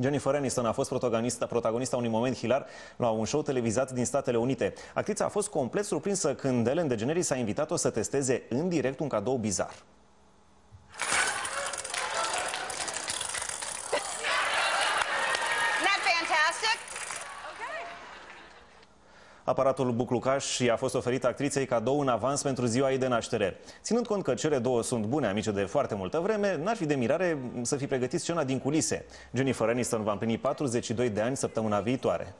Jennifer Aniston a fost protagonista, protagonista unui moment hilar la un show televizat din Statele Unite. Actrița a fost complet surprinsă când Ellen DeGeneres a invitat-o să testeze în direct un cadou bizar. Isn't that fantastic? Aparatul Buclucaș i-a fost oferit actriței cadou în avans pentru ziua ei de naștere. Ținând cont că cele două sunt bune amice de foarte multă vreme, n-ar fi de mirare să fi pregătit scena din culise. Jennifer Aniston va împlini 42 de ani săptămâna viitoare.